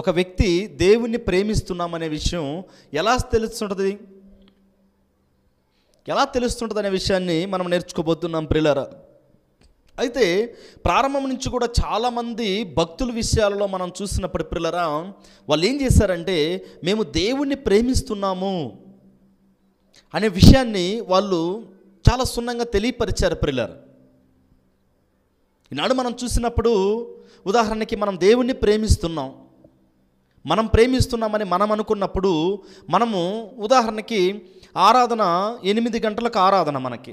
ఒక వ్యక్తి దేవుణ్ణి ప్రేమిస్తున్నామనే విషయం ఎలా తెలుస్తుంటుంది ఎలా తెలుస్తుంటుంది అనే విషయాన్ని మనం నేర్చుకోబోతున్నాం ప్రిలరా అయితే ప్రారంభం నుంచి కూడా చాలామంది భక్తుల విషయాలలో మనం చూసినప్పుడు ప్రిలరా వాళ్ళు ఏం చేశారంటే మేము దేవుణ్ణి ప్రేమిస్తున్నాము అనే విషయాన్ని వాళ్ళు చాలా సున్నంగా తెలియపరిచారు ప్రిలర్ ఈనాడు మనం చూసినప్పుడు ఉదాహరణకి మనం దేవుణ్ణి ప్రేమిస్తున్నాం మనం ప్రేమిస్తున్నామని మనం అనుకున్నప్పుడు మనము ఉదాహరణకి ఆరాధన ఎనిమిది గంటలకు ఆరాధన మనకి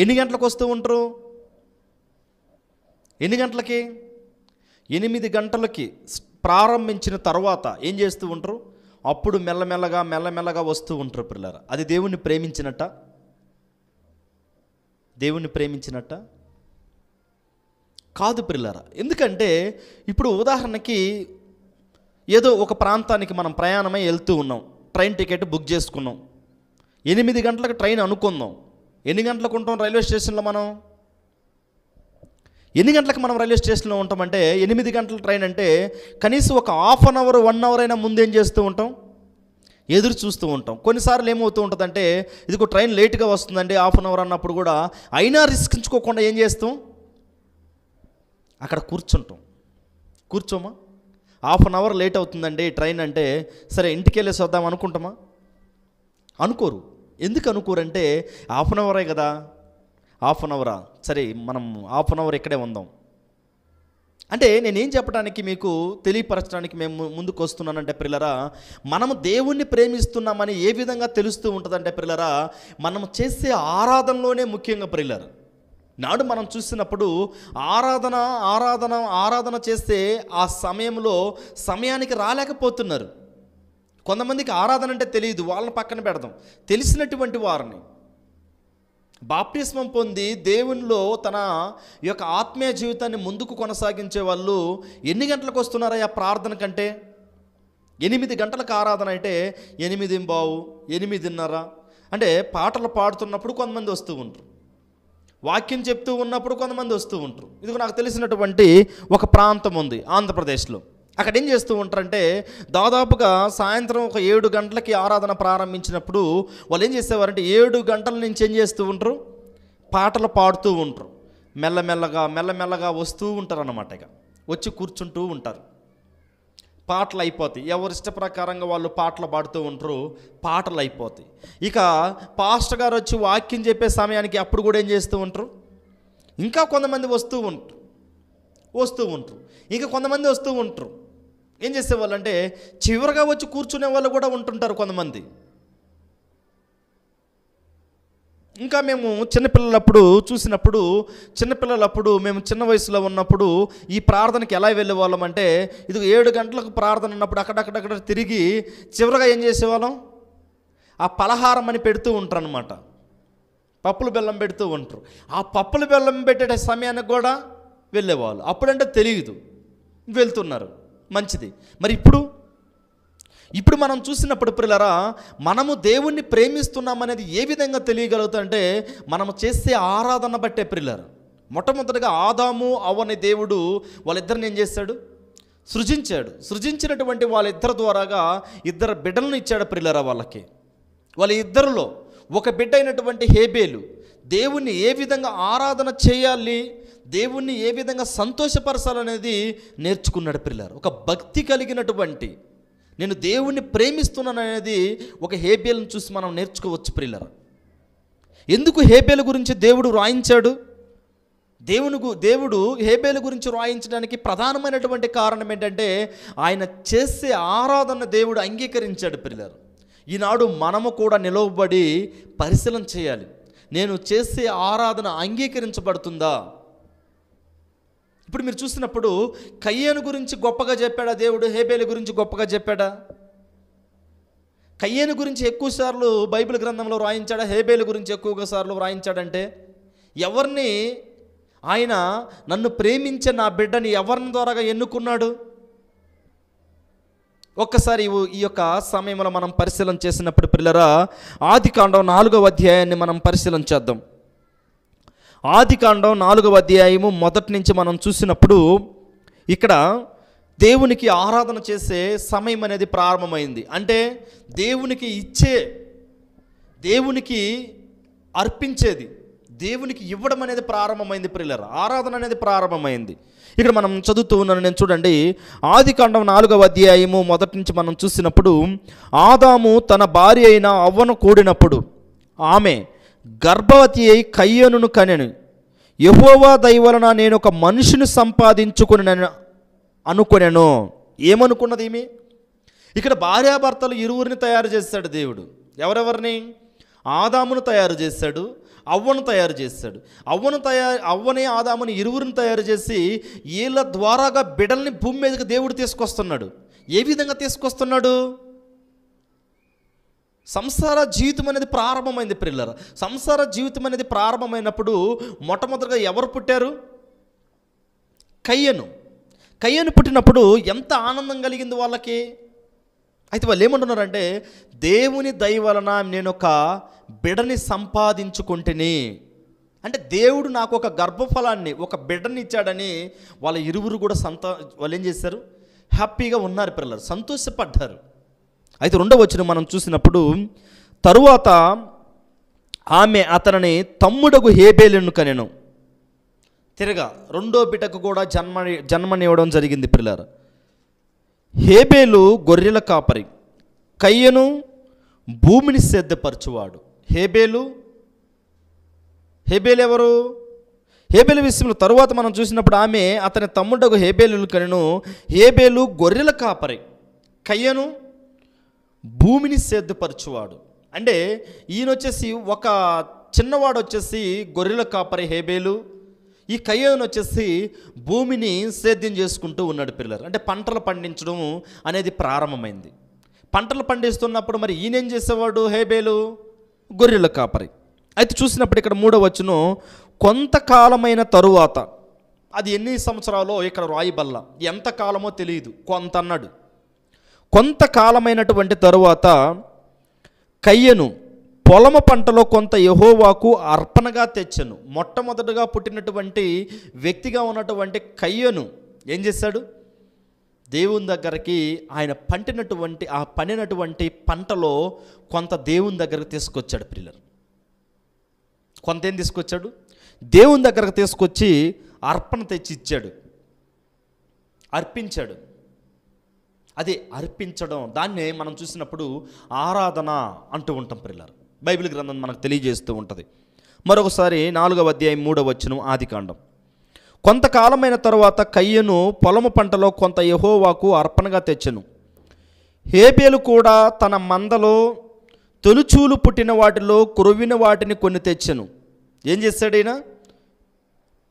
ఎన్ని గంటలకు వస్తూ ఉంటారు ఎన్ని గంటలకి ఎనిమిది గంటలకి ప్రారంభించిన తర్వాత ఏం చేస్తూ ఉంటారు అప్పుడు మెల్లమెల్లగా మెల్లమెల్లగా వస్తూ ఉంటారు పిల్లల అది దేవుణ్ణి ప్రేమించినట్ట దేవుణ్ణి ప్రేమించినట్ట కాదు పిల్లరా ఎందుకంటే ఇప్పుడు ఉదాహరణకి ఏదో ఒక ప్రాంతానికి మనం ప్రయాణమై వెళ్తూ ఉన్నాం ట్రైన్ టికెట్ బుక్ చేసుకున్నాం ఎనిమిది గంటలకు ట్రైన్ అనుకుందాం ఎన్ని గంటలకు ఉంటాం రైల్వే స్టేషన్లో మనం ఎన్ని గంటలకు మనం రైల్వే స్టేషన్లో ఉంటామంటే ఎనిమిది గంటల ట్రైన్ అంటే కనీసం ఒక half an hour one hour అయినా ముందేం చేస్తూ ఉంటాం ఎదురు చూస్తూ ఉంటాం కొన్నిసార్లు ఏమవుతూ ఉంటుందంటే ఇది ఒక ట్రైన్ లేట్గా వస్తుందండి హాఫ్ అన్ అవర్ అన్నప్పుడు కూడా అయినా రిస్క్ ఎంచుకోకుండా ఏం చేస్తాం అక్కడ కూర్చుంటాం కూర్చోమా హాఫ్ అన్ అవర్ లేట్ అవుతుందండి ట్రైన్ అంటే సరే ఇంటికి వెళ్ళేసి వద్దాం అనుకుంటామా అనుకోరు ఎందుకు అనుకోరంటే హాఫ్ అన్ అవరే కదా హాఫ్ అన్ అవరా సరే మనం హాఫ్ అన్ అవర్ ఇక్కడే ఉందాం అంటే నేనేం చెప్పడానికి మీకు తెలియపరచడానికి మేము ముందుకు వస్తున్నానంటే పిల్లరా మనము దేవుణ్ణి ప్రేమిస్తున్నామని ఏ విధంగా తెలుస్తూ ఉంటుందంటే పిల్లరా మనం చేసే ఆరాధనలోనే ముఖ్యంగా పిల్లరా నాడు మనం చూసినప్పుడు ఆరాధన ఆరాధన ఆరాధన చేస్తే ఆ సమయంలో సమయానికి రాలేకపోతున్నారు కొంతమందికి ఆరాధన అంటే తెలియదు వాళ్ళని పక్కన పెడదాం తెలిసినటువంటి వారిని బాప్టిస్మం పొంది దేవునిలో తన యొక్క ఆత్మీయ జీవితాన్ని ముందుకు కొనసాగించే వాళ్ళు ఎన్ని గంటలకు వస్తున్నారయ్యా ప్రార్థన కంటే ఎనిమిది గంటలకు ఆరాధన అయితే ఎనిమిది బావు ఎనిమిదిన్నర అంటే పాటలు పాడుతున్నప్పుడు కొంతమంది వస్తూ ఉంటారు వాక్యం చెప్తూ ఉన్నప్పుడు కొంతమంది వస్తూ ఉంటారు ఇది నాకు తెలిసినటువంటి ఒక ప్రాంతం ఉంది ఆంధ్రప్రదేశ్లో అక్కడ ఏం చేస్తూ ఉంటారంటే దాదాపుగా సాయంత్రం ఒక ఏడు గంటలకి ఆరాధన ప్రారంభించినప్పుడు వాళ్ళు ఏం చేసేవారంటే ఏడు గంటల నుంచి ఏం చేస్తూ ఉంటారు పాటలు పాడుతూ ఉంటారు మెల్లమెల్లగా మెల్లమెల్లగా వస్తూ ఉంటారు అన్నమాట ఇక వచ్చి కూర్చుంటూ ఉంటారు పాటలు అయిపోతాయి ఎవరి ఇష్ట ప్రకారంగా వాళ్ళు పాటలు పాడుతూ ఉంటారు పాటలు అయిపోతాయి ఇక పాస్టర్ గారు వచ్చి వాక్యం చెప్పే సమయానికి అప్పుడు కూడా ఏం చేస్తూ ఉంటారు ఇంకా కొంతమంది వస్తూ ఉంటారు వస్తూ ఉంటారు ఇంకా కొంతమంది వస్తూ ఉంటారు ఏం చేసేవాళ్ళు అంటే చివరిగా వచ్చి కూర్చునే వాళ్ళు కూడా ఉంటుంటారు కొంతమంది ఇంకా మేము చిన్నపిల్లలప్పుడు చూసినప్పుడు చిన్నపిల్లలప్పుడు మేము చిన్న వయసులో ఉన్నప్పుడు ఈ ప్రార్థనకి ఎలా వెళ్ళేవాళ్ళం అంటే ఇది ఏడు గంటలకు ప్రార్థన ఉన్నప్పుడు అక్కడక్కడక్కడ తిరిగి చివరిగా ఏం చేసేవాళ్ళం ఆ పలహారం అని పెడుతూ ఉంటారు అనమాట పప్పులు బెల్లం పెడుతూ ఉంటారు ఆ పప్పులు బెల్లం పెట్టే సమయానికి కూడా వెళ్ళేవాళ్ళు అప్పుడంటే తెలియదు వెళ్తున్నారు మంచిది మరి ఇప్పుడు ఇప్పుడు మనం చూసినప్పుడు పిల్లరా మనము దేవుణ్ణి ప్రేమిస్తున్నామనేది ఏ విధంగా తెలియగలుగుతుందంటే మనము చేసే ఆరాధన బట్టే పిల్లరు మొట్టమొదటిగా ఆదాము అవని దేవుడు వాళ్ళిద్దరిని ఏం చేశాడు సృజించాడు సృజించినటువంటి వాళ్ళిద్దరి ద్వారాగా ఇద్దరు బిడ్డలను ఇచ్చాడు ప్రిల్లరా వాళ్ళకి వాళ్ళ ఇద్దరిలో ఒక బిడ్డ అయినటువంటి హేబేలు దేవుణ్ణి ఏ విధంగా ఆరాధన చేయాలి దేవుణ్ణి ఏ విధంగా సంతోషపరచాలనేది నేర్చుకున్నాడు పిల్లలు ఒక భక్తి కలిగినటువంటి నేను దేవుణ్ణి ప్రేమిస్తున్నాను అనేది ఒక హేబేలను చూసి మనం నేర్చుకోవచ్చు ప్రిల్లర ఎందుకు హేబేల గురించి దేవుడు రాయించాడు దేవుని దేవుడు హేబేల గురించి రాయించడానికి ప్రధానమైనటువంటి కారణం ఏంటంటే ఆయన చేసే ఆరాధన దేవుడు అంగీకరించాడు పిల్లలు ఈనాడు మనము కూడా నిలవబడి పరిశీలన చేయాలి నేను చేసే ఆరాధన అంగీకరించబడుతుందా ఇప్పుడు మీరు చూసినప్పుడు కయ్యేను గురించి గొప్పగా చెప్పాడా దేవుడు హేబేలు గురించి గొప్పగా చెప్పాడా కయ్యేను గురించి ఎక్కువసార్లు బైబిల్ గ్రంథంలో రాయించాడా హేబేలు గురించి ఎక్కువగా సార్లు రాయించాడంటే ఎవరిని ఆయన నన్ను ప్రేమించే నా బిడ్డని ఎవరిని ద్వారాగా ఎన్నుకున్నాడు ఒక్కసారి ఈ యొక్క సమయంలో మనం పరిశీలన చేసినప్పుడు పిల్లరా ఆది కాండం నాలుగవ అధ్యాయాన్ని మనం పరిశీలన చేద్దాం ఆది కాండం నాలుగవ అధ్యాయము మొదటి నుంచి మనం చూసినప్పుడు ఇక్కడ దేవునికి ఆరాధన చేసే సమయం అనేది ప్రారంభమైంది అంటే దేవునికి ఇచ్చే దేవునికి అర్పించేది దేవునికి ఇవ్వడం అనేది ప్రారంభమైంది ప్రిల్లర్ ఆరాధన అనేది ప్రారంభమైంది ఇక్కడ మనం చదువుతూ ఉన్నాను నేను చూడండి ఆది కాండం నాలుగవ అధ్యాయము మొదటి నుంచి మనం చూసినప్పుడు ఆదాము తన భార్య అయిన అవ్వను కూడినప్పుడు ఆమె గర్భవతి అయి కయ్యను కనెను యహోవా దయవలన నేను ఒక మనిషిని సంపాదించుకుని అనుకునేను ఏమనుకున్నది ఏమి ఇక్కడ భార్యాభర్తలు ఇరువురిని తయారు చేశాడు దేవుడు ఎవరెవరిని ఆదామును తయారు చేశాడు అవ్వను తయారు చేశాడు అవ్వను తయారు అవ్వని ఆదాముని ఇరువురిని తయారు చేసి వీళ్ళ ద్వారాగా బిడల్ని భూమి మీదకి దేవుడు తీసుకొస్తున్నాడు ఏ విధంగా తీసుకొస్తున్నాడు సంసార జీవితం అనేది ప్రారంభమైంది పిల్లర సంసార జీవితం అనేది ప్రారంభమైనప్పుడు మొట్టమొదటిగా ఎవరు పుట్టారు కయ్యను కయ్యను పుట్టినప్పుడు ఎంత ఆనందం కలిగింది వాళ్ళకి అయితే వాళ్ళు ఏమంటున్నారంటే దేవుని దయ వలన నేను ఒక బిడని సంపాదించుకుంటుని అంటే దేవుడు నాకు ఒక గర్భఫలాన్ని ఒక బిడ్డని ఇచ్చాడని వాళ్ళ ఇరువురు కూడా సంత వాళ్ళు ఏం చేశారు హ్యాపీగా ఉన్నారు పిల్లలు సంతోషపడ్డారు అయితే రెండవ వచ్చిన మనం చూసినప్పుడు తరువాత ఆమె అతనిని తమ్ముడకు హేబేలను కనెను తిరగా రెండో బిడ్డకు కూడా జన్మ జన్మనివ్వడం జరిగింది పిల్లలు హేబేలు గొర్రెల కాపరి కయ్యను భూమిని సిద్ధపరచువాడు హేబేలు హేబేలు ఎవరు హేబేలు విషయంలో తరువాత మనం చూసినప్పుడు ఆమె అతని తమ్ముడకు హేబేలు కనెను హేబేలు గొర్రెల కాపరి కయ్యను భూమిని సేద్యపరచువాడు అంటే ఈయన వచ్చేసి ఒక చిన్నవాడు వచ్చేసి గొర్రెల కాపరి హేబేలు ఈ కయ్యోను వచ్చేసి భూమిని సేద్యం చేసుకుంటూ ఉన్నాడు పిల్లలు అంటే పంటలు పండించడం అనేది ప్రారంభమైంది పంటలు పండిస్తున్నప్పుడు మరి ఈయనేం చేసేవాడు హేబేలు గొర్రెల కాపరి అయితే చూసినప్పుడు ఇక్కడ మూడో వచ్చును కొంతకాలమైన తరువాత అది ఎన్ని సంవత్సరాలో ఇక్కడ రాయిబల్ల ఎంత కాలమో తెలియదు కొంత అన్నాడు కొంతకాలమైనటువంటి తరువాత కయ్యను పొలమ పంటలో కొంత యహోవాకు అర్పణగా తెచ్చను మొట్టమొదటగా పుట్టినటువంటి వ్యక్తిగా ఉన్నటువంటి కయ్యను ఏం చేశాడు దేవుని దగ్గరికి ఆయన పంటినటువంటి ఆ పండినటువంటి పంటలో కొంత దేవుని దగ్గరకు తీసుకొచ్చాడు పిల్లలు కొంత ఏం తీసుకొచ్చాడు దేవుని దగ్గరకు తీసుకొచ్చి అర్పణ తెచ్చి ఇచ్చాడు అర్పించాడు అది అర్పించడం దాన్నే మనం చూసినప్పుడు ఆరాధన అంటూ ఉంటాం పిల్లలు బైబిల్ గ్రంథం మనకు తెలియజేస్తూ ఉంటుంది మరొకసారి నాలుగవ అధ్యాయం మూడవ వచ్చిన ఆది కాండం కొంతకాలమైన తర్వాత కయ్యను పొలము పంటలో కొంత యహోవాకు అర్పణగా తెచ్చను హేబేలు కూడా తన మందలో తొలుచూలు పుట్టిన వాటిలో కురువిన వాటిని కొన్ని తెచ్చను ఏం చేస్తాడైనా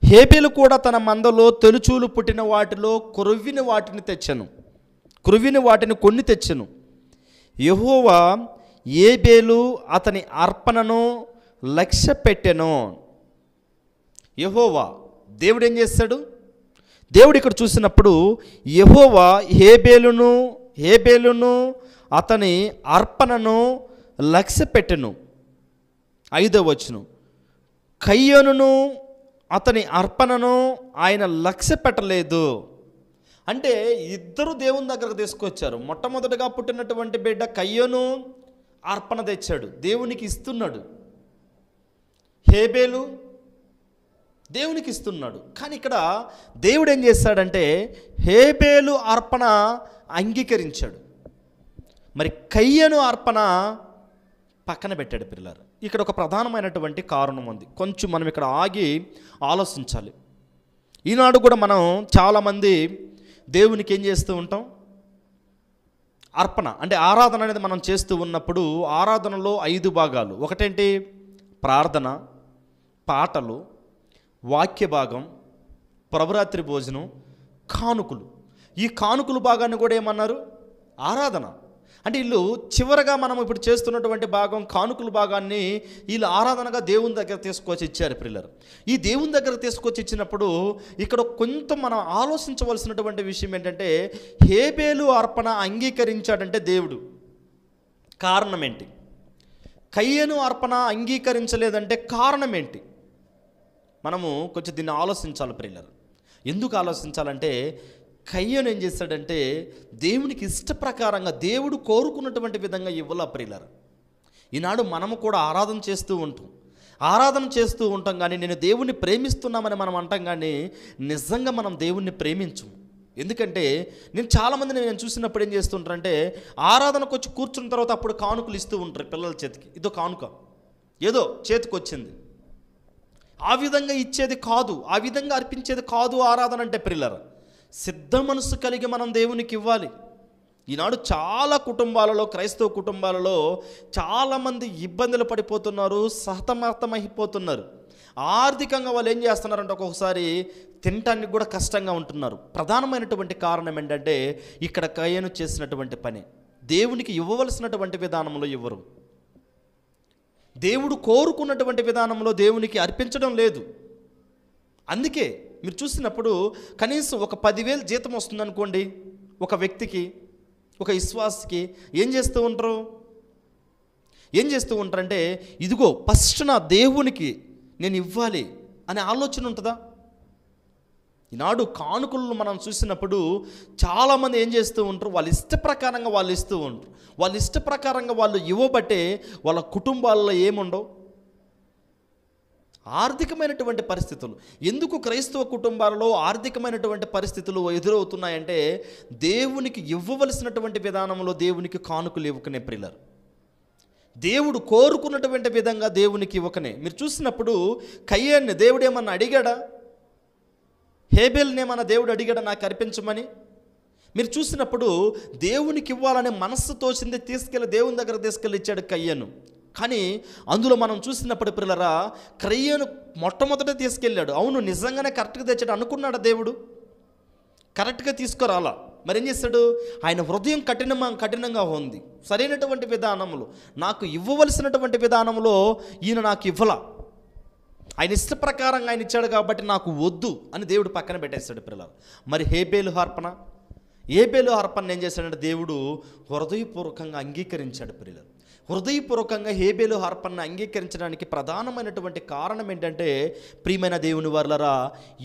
హేబేలు కూడా తన మందలో తొలుచూలు పుట్టిన వాటిలో కురువిన వాటిని తెచ్చను కృవిని వాటిని కొన్ని తెచ్చెను యహోవా ఏబేలు అతని అర్పణను లక్ష్య పెట్టెను యహోవా దేవుడు ఏం చేస్తాడు దేవుడు ఇక్కడ చూసినప్పుడు యహోవా హేబేలును బేలును అతని అర్పణను లక్ష్య పెట్టెను ఐదో వచ్చును కయ్యోనును అతని అర్పణను ఆయన లక్ష్య పెట్టలేదు అంటే ఇద్దరు దేవుని దగ్గరకు తీసుకొచ్చారు మొట్టమొదటగా పుట్టినటువంటి బిడ్డ కయ్యను అర్పణ తెచ్చాడు దేవునికి ఇస్తున్నాడు హేబేలు దేవునికి ఇస్తున్నాడు కానీ ఇక్కడ దేవుడు ఏం చేస్తాడంటే హేబేలు అర్పణ అంగీకరించాడు మరి కయ్యను అర్పణ పక్కన పెట్టాడు పిల్లలు ఇక్కడ ఒక ప్రధానమైనటువంటి కారణం ఉంది కొంచెం మనం ఇక్కడ ఆగి ఆలోచించాలి ఈనాడు కూడా మనం చాలామంది దేవునికి ఏం చేస్తూ ఉంటాం అర్పణ అంటే ఆరాధన అనేది మనం చేస్తూ ఉన్నప్పుడు ఆరాధనలో ఐదు భాగాలు ఒకటేంటి ప్రార్థన పాటలు వాక్య భాగం ప్రభురాత్రి భోజనం కానుకలు ఈ కానుకలు భాగాన్ని కూడా ఏమన్నారు ఆరాధన అంటే వీళ్ళు చివరగా మనం ఇప్పుడు చేస్తున్నటువంటి భాగం కానుకల భాగాన్ని వీళ్ళు ఆరాధనగా దేవుని దగ్గర తీసుకొచ్చి ఇచ్చారు పిల్లలు ఈ దేవుని దగ్గర తీసుకొచ్చి ఇచ్చినప్పుడు ఇక్కడ కొంత మనం ఆలోచించవలసినటువంటి విషయం ఏంటంటే హేబేలు అర్పణ అంగీకరించాడంటే దేవుడు కారణం ఏంటి కయ్యను అర్పణ అంగీకరించలేదంటే కారణం ఏంటి మనము కొంచెం దీన్ని ఆలోచించాలి పిల్లలు ఎందుకు ఆలోచించాలంటే కయ్యను ఏం చేశాడంటే దేవునికి ఇష్టప్రకారంగా దేవుడు కోరుకున్నటువంటి విధంగా ఇవ్వాలి ప్రియులర్ ఈనాడు మనము కూడా ఆరాధన చేస్తూ ఉంటాం ఆరాధన చేస్తూ ఉంటాం కానీ నేను దేవుణ్ణి ప్రేమిస్తున్నామని మనం అంటాం కానీ నిజంగా మనం దేవుణ్ణి ప్రేమించము ఎందుకంటే నేను చాలామందిని నేను చూసినప్పుడు ఏం చేస్తుంటారంటే ఆరాధనకు వచ్చి కూర్చున్న తర్వాత అప్పుడు కానుకలు ఇస్తూ ఉంటారు పిల్లల చేతికి ఇదో కానుక ఏదో చేతికి వచ్చింది ఆ విధంగా ఇచ్చేది కాదు ఆ విధంగా అర్పించేది కాదు ఆరాధన అంటే పిల్లలు సిద్ధ మనసు కలిగి మనం దేవునికి ఇవ్వాలి ఈనాడు చాలా కుటుంబాలలో క్రైస్తవ కుటుంబాలలో చాలామంది ఇబ్బందులు పడిపోతున్నారు సహతమర్థమైపోతున్నారు ఆర్థికంగా వాళ్ళు ఏం చేస్తున్నారంటే ఒక్కొక్కసారి తినటానికి కూడా కష్టంగా ఉంటున్నారు ప్రధానమైనటువంటి కారణం ఏంటంటే ఇక్కడ కయ్యను చేసినటువంటి పని దేవునికి ఇవ్వవలసినటువంటి విధానంలో ఇవ్వరు దేవుడు కోరుకున్నటువంటి విధానంలో దేవునికి అర్పించడం లేదు అందుకే మీరు చూసినప్పుడు కనీసం ఒక పదివేలు జీతం వస్తుందనుకోండి ఒక వ్యక్తికి ఒక విశ్వాసకి ఏం చేస్తూ ఉంటారు ఏం చేస్తూ ఉంటారంటే ఇదిగో ఫస్ట్ నా దేవునికి నేను ఇవ్వాలి అనే ఆలోచన ఉంటుందా ఈనాడు కానుకలను మనం చూసినప్పుడు చాలామంది ఏం చేస్తూ ఉంటారు వాళ్ళ ఇష్ట ప్రకారంగా వాళ్ళు ఇస్తూ ఉంటారు వాళ్ళ ఇష్ట ప్రకారంగా వాళ్ళు ఇవ్వబట్టే వాళ్ళ కుటుంబాల్లో ఏముండవు ఆర్థికమైనటువంటి పరిస్థితులు ఎందుకు క్రైస్తవ కుటుంబాలలో ఆర్థికమైనటువంటి పరిస్థితులు ఎదురవుతున్నాయంటే దేవునికి ఇవ్వవలసినటువంటి విధానంలో దేవునికి కానుకలు ఇవ్వకనే ప్రిలర్ దేవుడు కోరుకున్నటువంటి విధంగా దేవునికి ఇవ్వకనే మీరు చూసినప్పుడు కయ్యాన్ని దేవుడు ఏమన్నా అడిగాడా హేబెల్ని ఏమన్నా దేవుడు అడిగాడా నాకు అర్పించమని మీరు చూసినప్పుడు దేవునికి ఇవ్వాలనే మనస్సు తోచింది తీసుకెళ్ళి దేవుని దగ్గర తీసుకెళ్ళి ఇచ్చాడు కయ్యను కానీ అందులో మనం చూసినప్పుడు పిల్లరా క్రయ్యను మొట్టమొదట తీసుకెళ్ళాడు అవును నిజంగానే కరెక్ట్గా తెచ్చాడు అనుకున్నాడు దేవుడు కరెక్ట్గా తీసుకురాలా ఏం చేస్తాడు ఆయన హృదయం కఠిన కఠినంగా ఉంది సరైనటువంటి విధానంలో నాకు ఇవ్వవలసినటువంటి విధానంలో ఈయన నాకు ఇవ్వాల ఆయన ఇష్ట ప్రకారంగా ఆయన ఇచ్చాడు కాబట్టి నాకు వద్దు అని దేవుడు పక్కన పెట్టేస్తాడు పిల్లలు మరి హేబేలు అర్పణ ఏబేలు అర్పణ ఏం చేశాడంటే దేవుడు హృదయపూర్వకంగా అంగీకరించాడు పిల్లలు హృదయపూర్వకంగా హేబేలు హార్పన్ను అంగీకరించడానికి ప్రధానమైనటువంటి కారణం ఏంటంటే ప్రియమైన దేవుని వర్లరా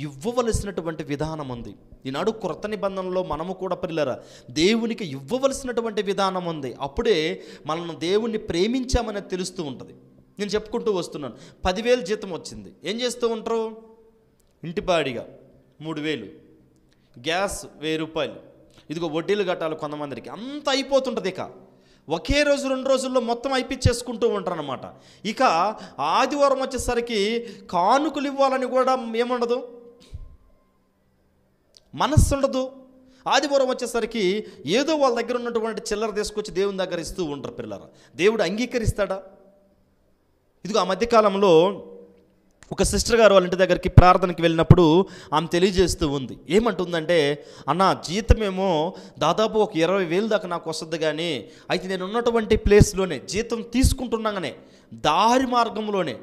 ఇవ్వవలసినటువంటి విధానం ఉంది ఈనాడు క్రొత్త నిబంధనలో మనము కూడా పిల్లరా దేవునికి ఇవ్వవలసినటువంటి విధానం ఉంది అప్పుడే మనం దేవుణ్ణి ప్రేమించామని తెలుస్తూ ఉంటుంది నేను చెప్పుకుంటూ వస్తున్నాను పదివేలు జీతం వచ్చింది ఏం చేస్తూ ఉంటారు ఇంటి బాడిగా మూడు వేలు గ్యాస్ వెయ్యి రూపాయలు ఇదిగో వడ్డీలు కట్టాలి కొంతమందికి అంత అయిపోతుంటుంది ఇక ఒకే రోజు రెండు రోజుల్లో మొత్తం అయిపించేసుకుంటూ ఉంటారనమాట ఇక ఆదివారం వచ్చేసరికి కానుకలు ఇవ్వాలని కూడా ఏముండదు మనస్సు ఉండదు ఆదివారం వచ్చేసరికి ఏదో వాళ్ళ దగ్గర ఉన్నటువంటి చిల్లర తీసుకొచ్చి దేవుని దగ్గర ఇస్తూ ఉంటారు పిల్లలు దేవుడు అంగీకరిస్తాడా ఇదిగో ఆ మధ్యకాలంలో ఒక సిస్టర్ గారు వాళ్ళ ఇంటి దగ్గరికి ప్రార్థనకి వెళ్ళినప్పుడు ఆమె తెలియజేస్తూ ఉంది ఏమంటుందంటే అన్న జీతమేమో దాదాపు ఒక ఇరవై వేలు దాకా నాకు వస్తుంది కానీ అయితే నేను ఉన్నటువంటి ప్లేస్లోనే జీతం తీసుకుంటున్నాగానే దారి మార్గంలోనే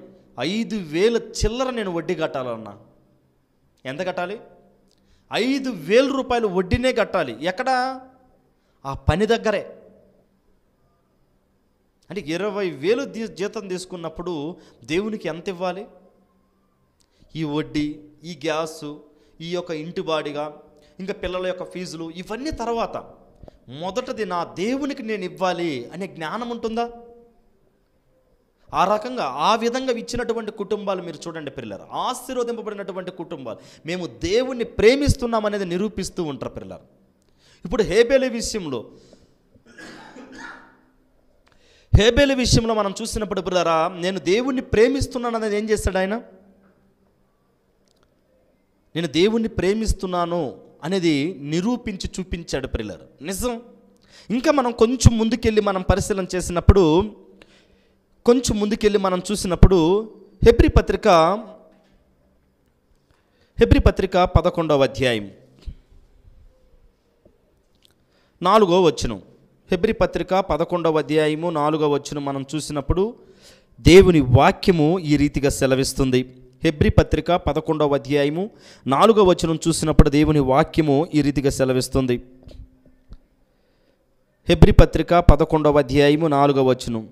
ఐదు వేల చిల్లర నేను వడ్డీ కట్టాలన్నా ఎంత కట్టాలి ఐదు వేల రూపాయలు వడ్డీనే కట్టాలి ఎక్కడ ఆ పని దగ్గరే అంటే ఇరవై వేలు జీతం తీసుకున్నప్పుడు దేవునికి ఎంత ఇవ్వాలి ఈ వడ్డీ ఈ గ్యాసు ఈ యొక్క ఇంటి బాడిగా ఇంకా పిల్లల యొక్క ఫీజులు ఇవన్నీ తర్వాత మొదటది నా దేవునికి నేను ఇవ్వాలి అనే జ్ఞానం ఉంటుందా ఆ రకంగా ఆ విధంగా ఇచ్చినటువంటి కుటుంబాలు మీరు చూడండి పిల్లలు ఆశీర్వదింపబడినటువంటి కుటుంబాలు మేము దేవుణ్ణి ప్రేమిస్తున్నామనేది నిరూపిస్తూ ఉంటారు పిల్లలు ఇప్పుడు హేబేలి విషయంలో హేబేలి విషయంలో మనం చూసినప్పుడు పిల్లరా నేను దేవుణ్ణి ప్రేమిస్తున్నాను అనేది ఏం చేస్తాడు ఆయన నేను దేవుణ్ణి ప్రేమిస్తున్నాను అనేది నిరూపించి చూపించాడు ప్రిల్లర్ నిజం ఇంకా మనం కొంచెం ముందుకెళ్ళి మనం పరిశీలన చేసినప్పుడు కొంచెం ముందుకెళ్ళి మనం చూసినప్పుడు హెబ్రి పత్రిక హెబ్రి పత్రిక పదకొండవ అధ్యాయం నాలుగో వచ్చును హెబ్రి పత్రిక పదకొండవ అధ్యాయము నాలుగవ వచ్చును మనం చూసినప్పుడు దేవుని వాక్యము ఈ రీతిగా సెలవిస్తుంది హెబ్రి పత్రిక పదకొండవ అధ్యాయము నాలుగవ వచనం చూసినప్పుడు దేవుని వాక్యము ఈ రీతిగా సెలవిస్తుంది హెబ్రి పత్రిక పదకొండవ అధ్యాయము నాలుగవ వచనం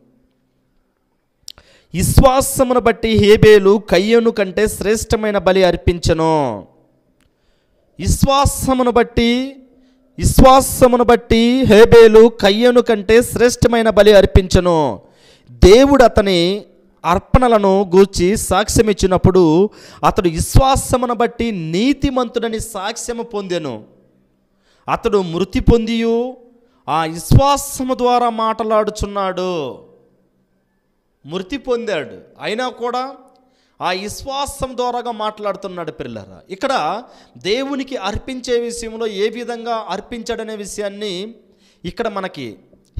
విశ్వాసమును బట్టి హేబేలు కయ్యను కంటే శ్రేష్టమైన బలి అర్పించను విశ్వాసమును బట్టి విశ్వాసమును బట్టి హేబేలు కయ్యను కంటే శ్రేష్టమైన బలి అర్పించను దేవుడు అతని అర్పణలను గూర్చి సాక్ష్యం ఇచ్చినప్పుడు అతడు విశ్వాసమును బట్టి నీతిమంతుడని సాక్ష్యము పొందాను అతడు మృతి పొందియు ఆ విశ్వాసము ద్వారా మాట్లాడుచున్నాడు మృతి పొందాడు అయినా కూడా ఆ విశ్వాసం ద్వారాగా మాట్లాడుతున్నాడు పిల్లరా ఇక్కడ దేవునికి అర్పించే విషయంలో ఏ విధంగా అర్పించాడనే విషయాన్ని ఇక్కడ మనకి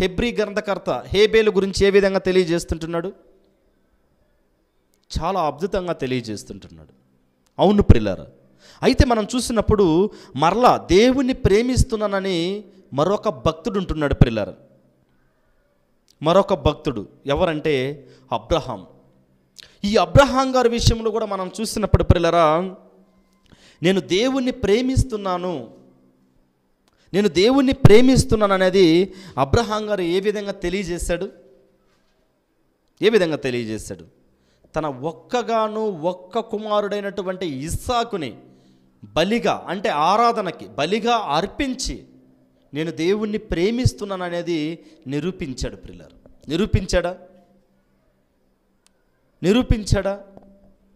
హెబ్రి గ్రంథకర్త హేబేలు గురించి ఏ విధంగా తెలియజేస్తుంటున్నాడు చాలా అద్భుతంగా తెలియజేస్తుంటున్నాడు అవును ప్రిల్లర్ అయితే మనం చూసినప్పుడు మరలా దేవుణ్ణి ప్రేమిస్తున్నానని మరొక భక్తుడు ఉంటున్నాడు ప్రిల్లర్ మరొక భక్తుడు ఎవరంటే అబ్రహాం ఈ అబ్రహాం గారి విషయంలో కూడా మనం చూసినప్పుడు ప్రిల్లరా నేను దేవుణ్ణి ప్రేమిస్తున్నాను నేను దేవుణ్ణి ప్రేమిస్తున్నాను అనేది అబ్రహాం గారు ఏ విధంగా తెలియజేశాడు ఏ విధంగా తెలియజేశాడు తన ఒక్కగాను ఒక్క కుమారుడైనటువంటి ఇస్సాకుని బలిగా అంటే ఆరాధనకి బలిగా అర్పించి నేను దేవుణ్ణి ప్రేమిస్తున్నాను అనేది నిరూపించాడు ప్రిల్లర్ నిరూపించాడా నిరూపించాడా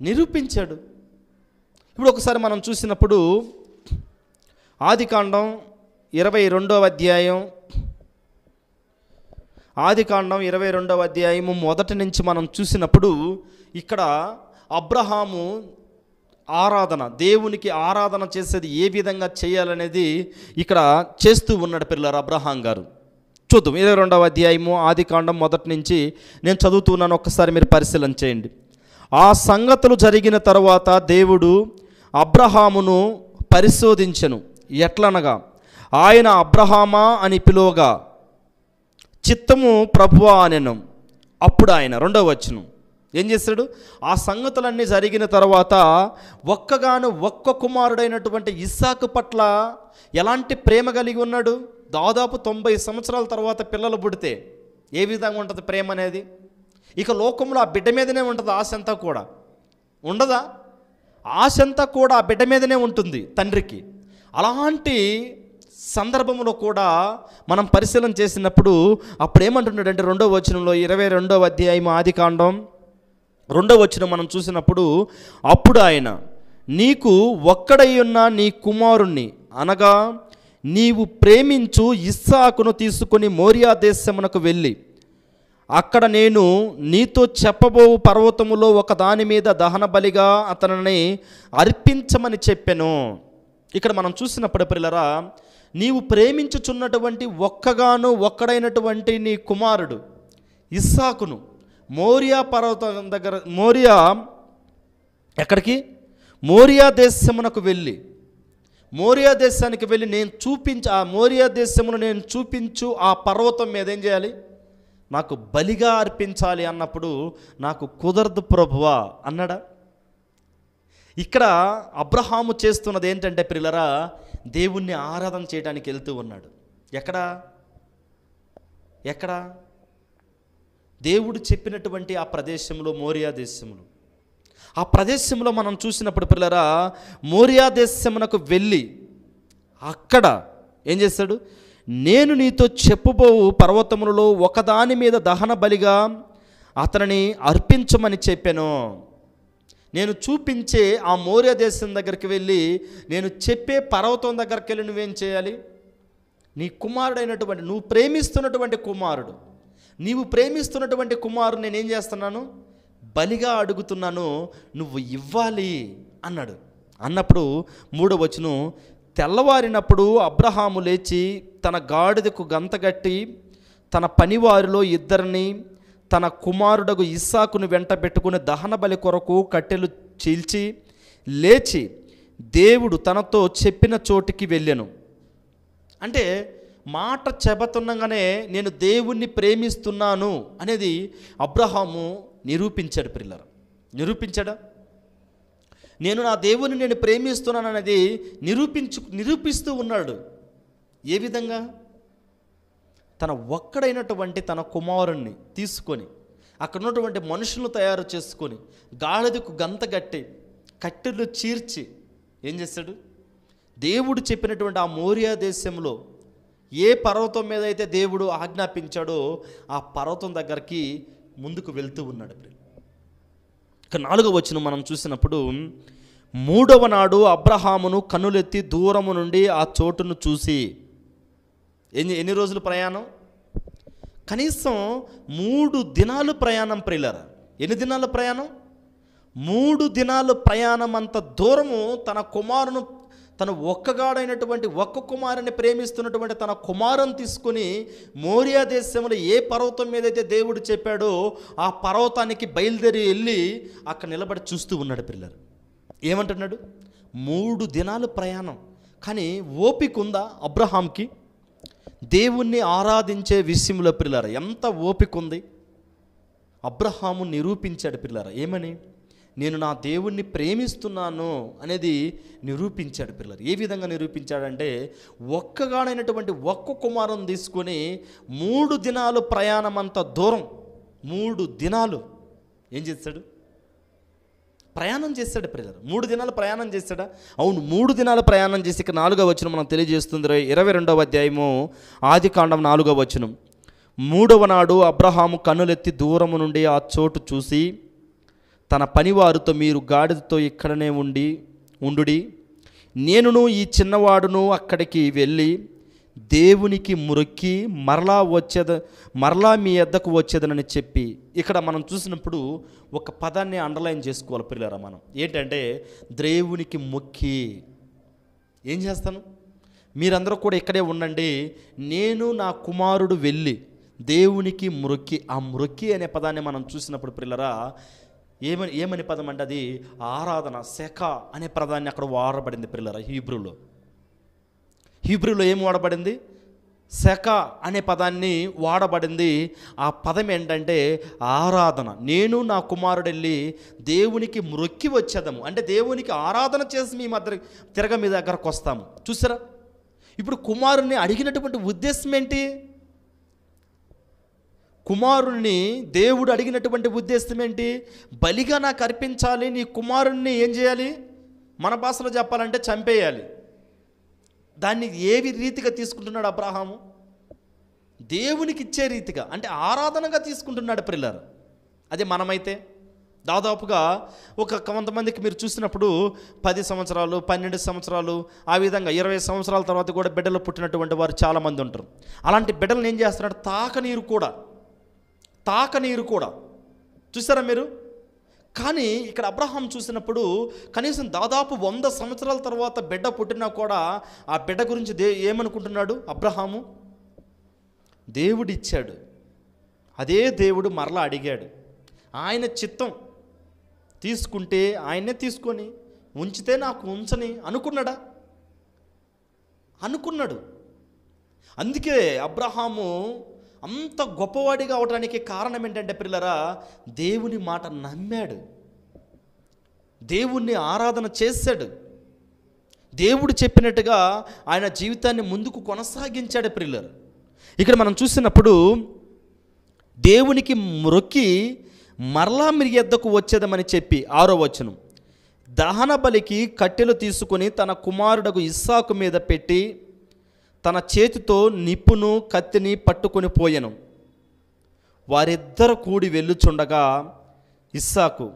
నిరూపించాడు ఇప్పుడు ఒకసారి మనం చూసినప్పుడు ఆదికాండం ఇరవై రెండవ అధ్యాయం ఆదికాండం ఇరవై రెండవ అధ్యాయము మొదటి నుంచి మనం చూసినప్పుడు ఇక్కడ అబ్రహాము ఆరాధన దేవునికి ఆరాధన చేసేది ఏ విధంగా చేయాలనేది ఇక్కడ చేస్తూ ఉన్నాడు పిల్లలు అబ్రహాం గారు చూద్దాం ఇరవై రెండవ అధ్యాయము ఆది కాండం మొదటి నుంచి నేను చదువుతున్నాను ఒక్కసారి మీరు పరిశీలన చేయండి ఆ సంగతులు జరిగిన తర్వాత దేవుడు అబ్రహామును పరిశోధించను ఎట్లనగా ఆయన అబ్రహామా అని పిలువగా చిత్తము ప్రభువా అనెను అప్పుడు ఆయన రెండవ వచ్చును ఏం చేస్తాడు ఆ సంగతులన్నీ జరిగిన తర్వాత ఒక్కగాను ఒక్క కుమారుడైనటువంటి ఇస్సాకు పట్ల ఎలాంటి ప్రేమ కలిగి ఉన్నాడు దాదాపు తొంభై సంవత్సరాల తర్వాత పిల్లలు పుడితే ఏ విధంగా ఉంటుంది ప్రేమ అనేది ఇక లోకంలో ఆ బిడ్డ మీదనే ఉంటుంది ఆశ అంతా కూడా ఉండదా ఆశ అంతా కూడా ఆ బిడ్డ మీదనే ఉంటుంది తండ్రికి అలాంటి సందర్భంలో కూడా మనం పరిశీలన చేసినప్పుడు అప్పుడు ఏమంటున్నాడంటే రెండో వచనంలో ఇరవై రెండవ అధ్యాయం ఆది కాండం రెండవ వచ్చిన మనం చూసినప్పుడు అప్పుడు ఆయన నీకు ఒక్కడై ఉన్న నీ కుమారుణ్ణి అనగా నీవు ప్రేమించు ఇస్సాకును తీసుకుని మోరియా దేశమునకు వెళ్ళి అక్కడ నేను నీతో చెప్పబో పర్వతములో ఒక దాని మీద దహన బలిగా అతనిని అర్పించమని చెప్పాను ఇక్కడ మనం చూసినప్పుడు పిల్లరా నీవు ప్రేమించుచున్నటువంటి ఒక్కగాను ఒక్కడైనటువంటి నీ కుమారుడు ఇస్సాకును మోరియా పర్వతం దగ్గర మోరియా ఎక్కడికి మోరియా దేశమునకు వెళ్ళి మోరియా దేశానికి వెళ్ళి నేను చూపించు ఆ మోరియా దేశమును నేను చూపించు ఆ పర్వతం మీద ఏం చేయాలి నాకు బలిగా అర్పించాలి అన్నప్పుడు నాకు కుదరదు ప్రభువా అన్నాడా ఇక్కడ అబ్రహాము చేస్తున్నది ఏంటంటే పిల్లరా దేవుణ్ణి ఆరాధన చేయడానికి వెళ్తూ ఉన్నాడు ఎక్కడా ఎక్కడా దేవుడు చెప్పినటువంటి ఆ ప్రదేశంలో మోరియా దేశంలో ఆ ప్రదేశంలో మనం చూసినప్పుడు పిల్లరా మోరియా దేశమునకు వెళ్ళి అక్కడ ఏం చేశాడు నేను నీతో చెప్పుబోవు పర్వతములలో ఒకదాని మీద దహన బలిగా అతనిని అర్పించమని చెప్పాను నేను చూపించే ఆ మౌర్య దేశం దగ్గరికి వెళ్ళి నేను చెప్పే పర్వతం దగ్గరికి వెళ్ళి నువ్వేం చేయాలి నీ కుమారుడైనటువంటి నువ్వు ప్రేమిస్తున్నటువంటి కుమారుడు నీవు ప్రేమిస్తున్నటువంటి కుమారు నేనేం చేస్తున్నాను బలిగా అడుగుతున్నాను నువ్వు ఇవ్వాలి అన్నాడు అన్నప్పుడు మూడో తెల్లవారినప్పుడు అబ్రహాము లేచి తన గాడిదకు గంతగట్టి తన పనివారిలో ఇద్దరిని తన కుమారుడకు ఇస్సాకును వెంట పెట్టుకుని దహన బలి కొరకు కట్టెలు చీల్చి లేచి దేవుడు తనతో చెప్పిన చోటికి వెళ్ళాను అంటే మాట చెబుతుండగానే నేను దేవుణ్ణి ప్రేమిస్తున్నాను అనేది అబ్రహాము నిరూపించాడు పిల్లలు నిరూపించాడా నేను నా దేవుని నేను ప్రేమిస్తున్నాను అనేది నిరూపించు నిరూపిస్తూ ఉన్నాడు ఏ విధంగా తన ఒక్కడైనటువంటి తన కుమారుణ్ణి తీసుకొని అక్కడ ఉన్నటువంటి మనుషులను తయారు చేసుకొని గాడిదకు గంత కట్టి కట్టెలు చీర్చి ఏం చేశాడు దేవుడు చెప్పినటువంటి ఆ మోరియా దేశంలో ఏ పర్వతం మీద అయితే దేవుడు ఆజ్ఞాపించాడో ఆ పర్వతం దగ్గరికి ముందుకు వెళ్తూ ఉన్నాడు ఇక నాలుగవ వచ్చిన మనం చూసినప్పుడు మూడవ నాడు అబ్రహామును కనులెత్తి దూరము నుండి ఆ చోటును చూసి ఎన్ని ఎన్ని రోజులు ప్రయాణం కనీసం మూడు దినాలు ప్రయాణం ప్రియులరా ఎన్ని దినాలు ప్రయాణం మూడు దినాలు ప్రయాణం అంత దూరము తన కుమారును తను ఒక్కగాడైనటువంటి ఒక్క కుమారుని ప్రేమిస్తున్నటువంటి తన కుమారుని తీసుకుని మోరియా దేశంలో ఏ పర్వతం మీదైతే దేవుడు చెప్పాడో ఆ పర్వతానికి బయలుదేరి వెళ్ళి అక్కడ నిలబడి చూస్తూ ఉన్నాడు పిల్లలు ఏమంటున్నాడు మూడు దినాలు ప్రయాణం కానీ ఓపిక ఉందా అబ్రహాంకి దేవుణ్ణి ఆరాధించే విషయంలో పిల్లర ఎంత ఓపిక ఉంది అబ్రహాము నిరూపించాడు పిల్లర ఏమని నేను నా దేవుణ్ణి ప్రేమిస్తున్నాను అనేది నిరూపించాడు పిల్లలు ఏ విధంగా నిరూపించాడంటే ఒక్కగాడైనటువంటి ఒక్క కుమారం తీసుకొని మూడు దినాలు ప్రయాణం అంత దూరం మూడు దినాలు ఏం చేస్తాడు ప్రయాణం చేస్తాడు పిల్లలు మూడు దినాలు ప్రయాణం చేస్తాడా అవును మూడు దినాలు ప్రయాణం చేసి ఇక నాలుగో వచనం మనం తెలియజేస్తుంది ఇరవై రెండవ అధ్యాయము ఆది కాండం నాలుగవ వచనం మూడవ నాడు అబ్రహాము కన్నులెత్తి దూరము నుండి ఆ చోటు చూసి తన పనివారితో మీరు గాడిదతో ఇక్కడనే ఉండి ఉండుడి నేనును ఈ చిన్నవాడును అక్కడికి వెళ్ళి దేవునికి మురొక్కి మరలా వచ్చేద మరలా మీ ఎద్దకు వచ్చేదనని చెప్పి ఇక్కడ మనం చూసినప్పుడు ఒక పదాన్ని అండర్లైన్ చేసుకోవాలి పిల్లరా మనం ఏంటంటే దేవునికి మొక్కి ఏం చేస్తాను మీరందరూ కూడా ఇక్కడే ఉండండి నేను నా కుమారుడు వెళ్ళి దేవునికి మురొక్కి ఆ మురొక్కి అనే పదాన్ని మనం చూసినప్పుడు పిల్లరా ఏమని ఏమని పదం అంటే అది ఆరాధన శఖ అనే పదాన్ని అక్కడ వాడబడింది పిల్లల హీబ్రూలో హీబ్రూలో ఏం వాడబడింది శఖ అనే పదాన్ని వాడబడింది ఆ పదం ఏంటంటే ఆరాధన నేను నా కుమారుడు వెళ్ళి దేవునికి మొక్కి వచ్చేదాము అంటే దేవునికి ఆరాధన చేసి మీ మధ్య తిరగ మీ దగ్గరకు వస్తాము చూసారా ఇప్పుడు కుమారుని అడిగినటువంటి ఉద్దేశం ఏంటి కుమారుణ్ణి దేవుడు అడిగినటువంటి ఉద్దేశం ఏంటి బలిగా నాకు అర్పించాలి నీ కుమారుణ్ణి ఏం చేయాలి మన భాషలో చెప్పాలంటే చంపేయాలి దాన్ని ఏవి రీతిగా తీసుకుంటున్నాడు అబ్రహాము దేవునికి ఇచ్చే రీతిగా అంటే ఆరాధనగా తీసుకుంటున్నాడు పిల్లలు అదే మనమైతే దాదాపుగా ఒక కొంతమందికి మీరు చూసినప్పుడు పది సంవత్సరాలు పన్నెండు సంవత్సరాలు ఆ విధంగా ఇరవై సంవత్సరాల తర్వాత కూడా బిడ్డలు పుట్టినటువంటి వారు చాలామంది ఉంటారు అలాంటి బిడ్డలను ఏం చేస్తున్నాడు తాకనీరు కూడా తాకనీరు కూడా చూసారా మీరు కానీ ఇక్కడ అబ్రహాం చూసినప్పుడు కనీసం దాదాపు వంద సంవత్సరాల తర్వాత బిడ్డ పుట్టినా కూడా ఆ బిడ్డ గురించి దే ఏమనుకుంటున్నాడు అబ్రహాము దేవుడిచ్చాడు అదే దేవుడు మరలా అడిగాడు ఆయన చిత్తం తీసుకుంటే ఆయనే తీసుకొని ఉంచితే నాకు ఉంచని అనుకున్నాడా అనుకున్నాడు అందుకే అబ్రహాము అంత గొప్పవాడిగా అవడానికి కారణం ఏంటంటే పిల్లరా దేవుని మాట నమ్మాడు దేవుణ్ణి ఆరాధన చేశాడు దేవుడు చెప్పినట్టుగా ఆయన జీవితాన్ని ముందుకు కొనసాగించాడు ప్రిల్లర్ ఇక్కడ మనం చూసినప్పుడు దేవునికి మొక్కి మరలా మీరు ఎద్దకు వచ్చేదమని చెప్పి ఆరో వచనం దహన బలికి కట్టెలు తీసుకుని తన కుమారుడకు ఇస్సాకు మీద పెట్టి తన చేతితో నిప్పును కత్తిని పట్టుకొని పోయెను వారిద్దరు కూడి వెళ్ళుచుండగా ఇస్సాకు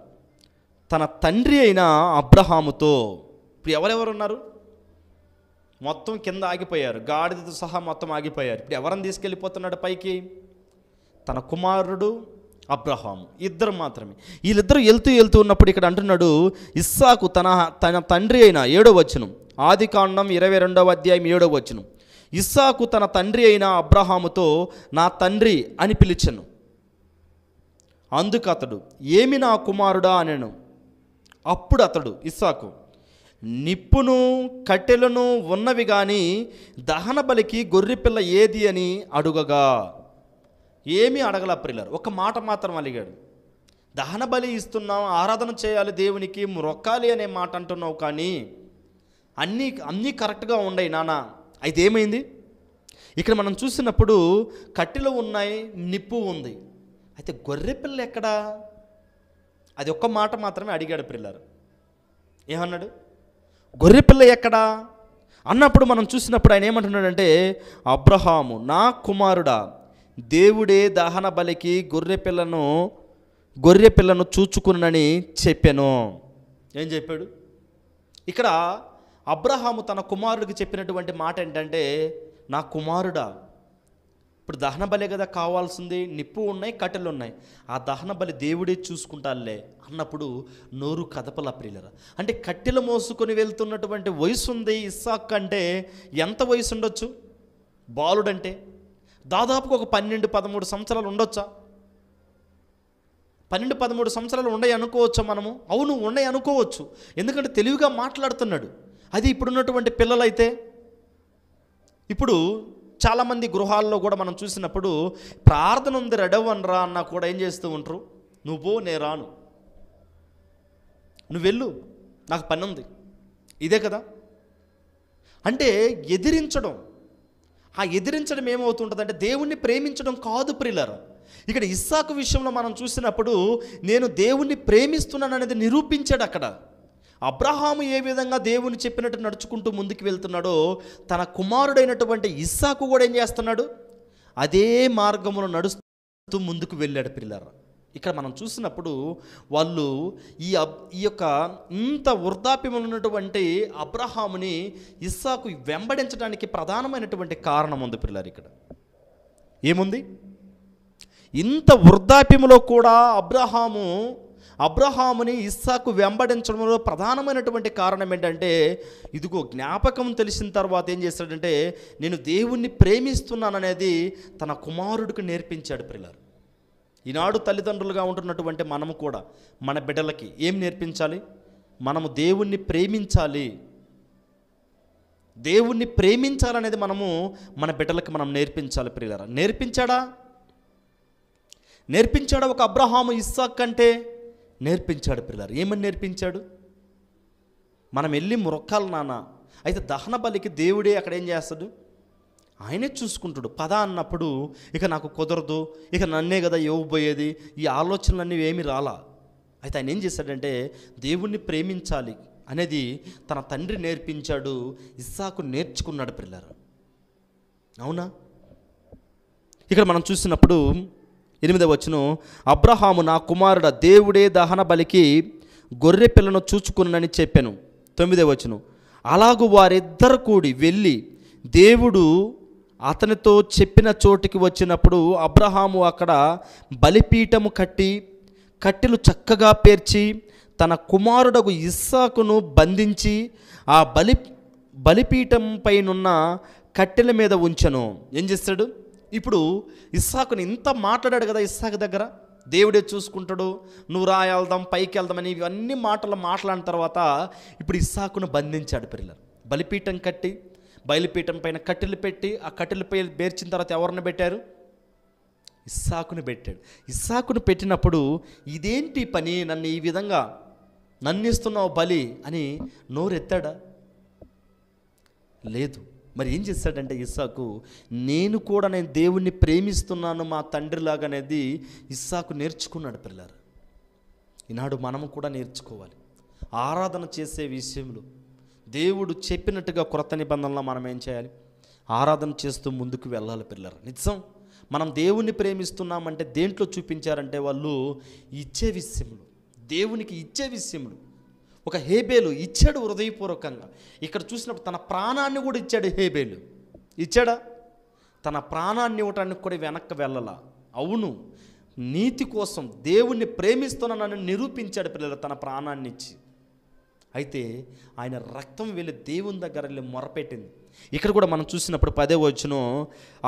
తన తండ్రి అయిన అబ్రహాముతో ఇప్పుడు ఎవరెవరు ఉన్నారు మొత్తం కింద ఆగిపోయారు గాడిదతో సహా మొత్తం ఆగిపోయారు ఇప్పుడు ఎవరిని తీసుకెళ్ళిపోతున్నాడు పైకి తన కుమారుడు అబ్రహాము ఇద్దరు మాత్రమే వీళ్ళిద్దరు వెళ్తూ వెళ్తూ ఉన్నప్పుడు ఇక్కడ అంటున్నాడు ఇస్సాకు తన తన తండ్రి అయిన ఏడో వచ్చును ఆది కాండం ఇరవై రెండవ అధ్యాయం ఏడో వచ్చును ఇస్సాకు తన తండ్రి అయిన అబ్రహాముతో నా తండ్రి అని పిలిచను అందుకు అతడు ఏమి నా కుమారుడా అనెను అప్పుడు అతడు ఇస్సాకు నిప్పును కట్టెలను ఉన్నవి కానీ దహన బలికి గొర్రెపిల్ల ఏది అని అడుగగా ఏమీ అడగల ప్రిల్లరు ఒక మాట మాత్రం అలిగాడు దహన బలి ఇస్తున్నాం ఆరాధన చేయాలి దేవునికి మొక్కాలి అనే మాట అంటున్నావు కానీ అన్నీ అన్నీ కరెక్ట్గా ఉండయి నానా అయితే ఏమైంది ఇక్కడ మనం చూసినప్పుడు కట్టెలు ఉన్నాయి నిప్పు ఉంది అయితే గొర్రె పిల్ల ఎక్కడా అది ఒక్క మాట మాత్రమే అడిగాడు పిల్లలు ఏమన్నాడు గొర్రె పిల్ల ఎక్కడా అన్నప్పుడు మనం చూసినప్పుడు ఆయన ఏమంటున్నాడంటే అబ్రహాము నా కుమారుడా దేవుడే దహన బలికి గొర్రె పిల్లను గొర్రె పిల్లను చూచుకున్నానని చెప్పాను ఏం చెప్పాడు ఇక్కడ అబ్రహాము తన కుమారుడికి చెప్పినటువంటి మాట ఏంటంటే నా కుమారుడా ఇప్పుడు దహన బలే కదా కావాల్సింది నిప్పు ఉన్నాయి కట్టెలు ఉన్నాయి ఆ దహన బలి దేవుడే చూసుకుంటాలే అన్నప్పుడు నోరు కదపల ప్రియులరా అంటే కట్టెలు మోసుకొని వెళ్తున్నటువంటి వయసు ఉంది ఇస్సాక్ అంటే ఎంత వయసు ఉండొచ్చు బాలుడంటే దాదాపుగా ఒక పన్నెండు పదమూడు సంవత్సరాలు ఉండొచ్చా పన్నెండు పదమూడు సంవత్సరాలు ఉన్నాయి అనుకోవచ్చా మనము అవును ఉన్నాయి అనుకోవచ్చు ఎందుకంటే తెలివిగా మాట్లాడుతున్నాడు అది ఇప్పుడున్నటువంటి పిల్లలైతే ఇప్పుడు చాలామంది గృహాల్లో కూడా మనం చూసినప్పుడు ప్రార్థన ఉంది రా అన్నా కూడా ఏం చేస్తూ ఉంటారు నువ్వు నే రాను నువ్వు వెళ్ళు నాకు పని ఉంది ఇదే కదా అంటే ఎదిరించడం ఆ ఎదిరించడం అంటే దేవుణ్ణి ప్రేమించడం కాదు ప్రిల్లరు ఇక్కడ ఇస్సాకు విషయంలో మనం చూసినప్పుడు నేను దేవుణ్ణి ప్రేమిస్తున్నాను అనేది నిరూపించాడు అక్కడ అబ్రహాము ఏ విధంగా దేవుని చెప్పినట్టు నడుచుకుంటూ ముందుకు వెళ్తున్నాడో తన కుమారుడైనటువంటి ఇస్సాకు కూడా ఏం చేస్తున్నాడు అదే మార్గంలో నడుస్తూ ముందుకు వెళ్ళాడు పిల్లరా ఇక్కడ మనం చూసినప్పుడు వాళ్ళు ఈ ఈ యొక్క ఇంత ఉన్నటువంటి అబ్రహాముని ఇస్సాకు వెంబడించడానికి ప్రధానమైనటువంటి కారణం ఉంది పిల్లలు ఇక్కడ ఏముంది ఇంత వృద్ధాప్యములో కూడా అబ్రహాము అబ్రహాముని ఇస్సాకు వెంబడించడంలో ప్రధానమైనటువంటి కారణం ఏంటంటే ఇదిగో జ్ఞాపకం తెలిసిన తర్వాత ఏం చేశాడంటే నేను దేవుణ్ణి ప్రేమిస్తున్నాననేది తన కుమారుడికి నేర్పించాడు పిల్లలు ఈనాడు తల్లిదండ్రులుగా ఉంటున్నటువంటి మనము కూడా మన బిడ్డలకి ఏం నేర్పించాలి మనము దేవుణ్ణి ప్రేమించాలి దేవుణ్ణి ప్రేమించాలనేది మనము మన బిడ్డలకు మనం నేర్పించాలి ప్రియులరా నేర్పించాడా నేర్పించాడా ఒక అబ్రహాము ఇస్సాక్ కంటే నేర్పించాడు పిల్లలు ఏమని నేర్పించాడు మనం వెళ్ళి మొరక్కాలి నాన్న అయితే దహన బలికి దేవుడే అక్కడ ఏం చేస్తాడు ఆయనే చూసుకుంటాడు పద అన్నప్పుడు ఇక నాకు కుదరదు ఇక నన్నే కదా ఇవ్వబోయేది ఈ ఆలోచనలన్నీ ఏమి రాలా అయితే ఆయన ఏం చేశాడంటే దేవుణ్ణి ప్రేమించాలి అనేది తన తండ్రి నేర్పించాడు ఇస్సాకు నేర్చుకున్నాడు పిల్లలు అవునా ఇక్కడ మనం చూసినప్పుడు ఎనిమిదవ వచ్చును అబ్రహాము నా కుమారుడ దేవుడే దహన బలికి గొర్రె పిల్లను చూచుకున్నానని చెప్పాను తొమ్మిదవ వచ్చును అలాగూ వారిద్దరు కూడి వెళ్ళి దేవుడు అతనితో చెప్పిన చోటికి వచ్చినప్పుడు అబ్రహాము అక్కడ బలిపీఠము కట్టి కట్టెలు చక్కగా పేర్చి తన కుమారుడకు ఇస్సాకును బంధించి ఆ బలి బలిపీఠం పైనున్న కట్టెల మీద ఉంచను ఏం చేస్తాడు ఇప్పుడు ఇస్సాకుని ఇంత మాట్లాడాడు కదా ఇస్సాకు దగ్గర దేవుడే చూసుకుంటాడు నువ్వు వెళ్దాం పైకి వెళ్దామని ఇవన్నీ మాటలు మాట్లాడిన తర్వాత ఇప్పుడు ఇస్సాకును బంధించాడు పిల్లలు బలిపీఠం కట్టి బయలుపీఠం పైన కట్టెలు పెట్టి ఆ కట్టెలపై బేర్చిన తర్వాత ఎవరిని పెట్టారు ఇస్సాకును పెట్టాడు ఇస్సాకును పెట్టినప్పుడు ఇదేంటి పని నన్ను ఈ విధంగా నన్నిస్తున్నావు బలి అని నోరెత్తాడా లేదు మరి ఏం చేస్తాడంటే ఇస్సాకు నేను కూడా నేను దేవుణ్ణి ప్రేమిస్తున్నాను మా అనేది ఇస్సాకు నేర్చుకున్నాడు పిల్లలు ఈనాడు మనము కూడా నేర్చుకోవాలి ఆరాధన చేసే విషయంలో దేవుడు చెప్పినట్టుగా క్రొత్త నిబంధనలో మనం ఏం చేయాలి ఆరాధన చేస్తూ ముందుకు వెళ్ళాలి పిల్లలు నిజం మనం దేవుణ్ణి ప్రేమిస్తున్నామంటే దేంట్లో చూపించారంటే వాళ్ళు ఇచ్చే విషయంలో దేవునికి ఇచ్చే విషయంలో ఒక హేబేలు ఇచ్చాడు హృదయపూర్వకంగా ఇక్కడ చూసినప్పుడు తన ప్రాణాన్ని కూడా ఇచ్చాడు హేబేలు ఇచ్చాడా తన ప్రాణాన్ని ఇవ్వటానికి కూడా వెనక్కి వెళ్ళలా అవును నీతి కోసం దేవుణ్ణి ప్రేమిస్తున్నానని నిరూపించాడు పిల్లలు తన ప్రాణాన్ని ఇచ్చి అయితే ఆయన రక్తం వెళ్ళి దేవుని దగ్గర వెళ్ళి మొరపెట్టింది ఇక్కడ కూడా మనం చూసినప్పుడు పదే వచ్చును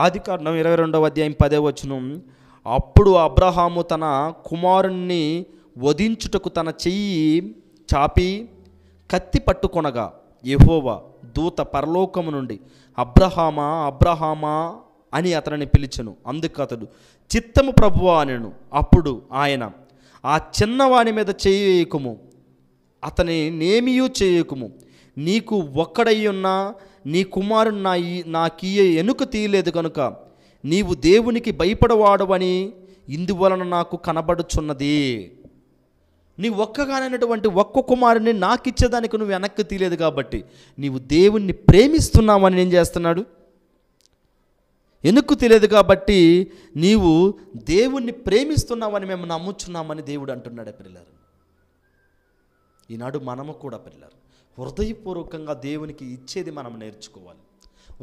ఆది కారణం ఇరవై రెండవ అధ్యాయం పదే వచ్చును అప్పుడు అబ్రహాము తన కుమారుణ్ణి వధించుటకు తన చెయ్యి చాపి కత్తి పట్టుకొనగా యహోవా దూత పరలోకము నుండి అబ్రహామా అబ్రహామా అని అతనిని పిలిచను అందుకు అతడు చిత్తము ప్రభువా అనెను అప్పుడు ఆయన ఆ చిన్నవాని మీద చేయకుము అతని నేమియూ చేయకుము నీకు ఒక్కడయ్యున్నా నీ కుమారుడు నా నా కీయ ఎనుక తీయలేదు కనుక నీవు దేవునికి భయపడవాడు అని ఇందువలన నాకు కనబడుచున్నది నీ ఒక్కగానైనటువంటి ఒక్క కుమారుని నాకు ఇచ్చేదానికి నువ్వు వెనక్కి తీయలేదు కాబట్టి నీవు దేవుణ్ణి ప్రేమిస్తున్నామని ఏం చేస్తున్నాడు ఎనుక్కు తెలియదు కాబట్టి నీవు దేవుణ్ణి ప్రేమిస్తున్నామని మేము నమ్ముచున్నామని దేవుడు అంటున్నాడే పిల్లలు ఈనాడు మనము కూడా పిల్లలు హృదయపూర్వకంగా దేవునికి ఇచ్చేది మనం నేర్చుకోవాలి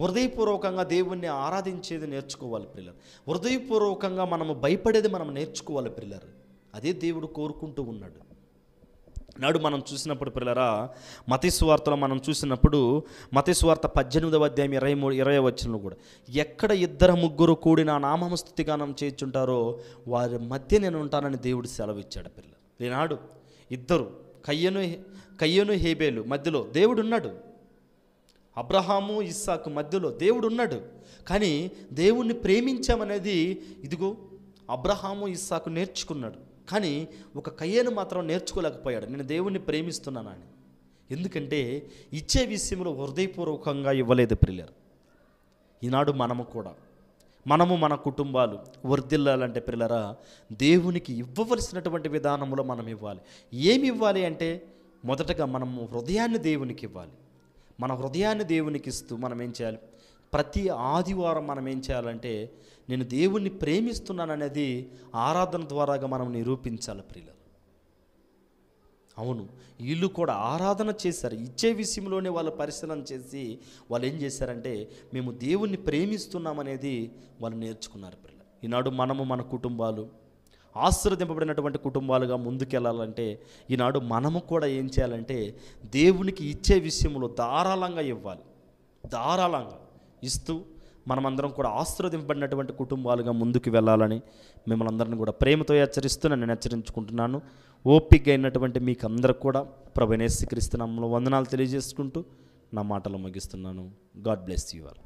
హృదయపూర్వకంగా దేవుణ్ణి ఆరాధించేది నేర్చుకోవాలి పిల్లలు హృదయపూర్వకంగా మనము భయపడేది మనం నేర్చుకోవాలి పిల్లలు అదే దేవుడు కోరుకుంటూ ఉన్నాడు నాడు మనం చూసినప్పుడు పిల్లరా మతేశ్వార్తలో మనం చూసినప్పుడు మతేశ్వార్త పద్దెనిమిదవ అధ్యాయం ఇరవై మూడు ఇరవై వచ్చినలో కూడా ఎక్కడ ఇద్దరు ముగ్గురు కూడిన నామస్తుతిగానం స్థుతిగానం చేర్చుంటారో వారి మధ్య నేను ఉంటానని దేవుడు సెలవు ఇచ్చాడు పిల్ల ఈనాడు ఇద్దరు కయ్యను కయ్యను హేబేలు మధ్యలో దేవుడు ఉన్నాడు అబ్రహాము ఇస్సాకు మధ్యలో దేవుడు ఉన్నాడు కానీ దేవుణ్ణి ప్రేమించామనేది ఇదిగో అబ్రహాము ఇస్సాకు నేర్చుకున్నాడు కానీ ఒక కయ్యను మాత్రం నేర్చుకోలేకపోయాడు నేను దేవుణ్ణి ప్రేమిస్తున్నానని ఎందుకంటే ఇచ్చే విషయంలో హృదయపూర్వకంగా ఇవ్వలేదు పిల్లలు ఈనాడు మనము కూడా మనము మన కుటుంబాలు వర్దిల్లాలంటే పిల్లరా దేవునికి ఇవ్వవలసినటువంటి విధానంలో మనం ఇవ్వాలి ఏమి ఇవ్వాలి అంటే మొదటగా మనము హృదయాన్ని దేవునికి ఇవ్వాలి మన హృదయాన్ని దేవునికి ఇస్తూ మనం ఏం చేయాలి ప్రతి ఆదివారం మనం ఏం చేయాలంటే నేను దేవుణ్ణి ప్రేమిస్తున్నాననేది ఆరాధన ద్వారాగా మనం నిరూపించాలి ప్రియులు అవును వీళ్ళు కూడా ఆరాధన చేశారు ఇచ్చే విషయంలోనే వాళ్ళు పరిశీలన చేసి వాళ్ళు ఏం చేశారంటే మేము దేవుణ్ణి ప్రేమిస్తున్నామనేది వాళ్ళు నేర్చుకున్నారు పిల్ల ఈనాడు మనము మన కుటుంబాలు ఆశ్రదింపబడినటువంటి కుటుంబాలుగా ముందుకెళ్ళాలంటే ఈనాడు మనము కూడా ఏం చేయాలంటే దేవునికి ఇచ్చే విషయంలో ధారాళంగా ఇవ్వాలి ధారాళంగా ఇస్తూ మనమందరం కూడా ఆశీర్వదింపబడినటువంటి కుటుంబాలుగా ముందుకు వెళ్ళాలని మిమ్మల్ని అందరిని కూడా ప్రేమతో హెచ్చరిస్తూ నేను హెచ్చరించుకుంటున్నాను ఓపిక అయినటువంటి మీకు అందరికి కూడా ప్రభు నేస్వీకరిస్తున్నాము వందనాలు తెలియజేసుకుంటూ నా మాటలు ముగిస్తున్నాను గాడ్ బ్లెస్ యు ఆర్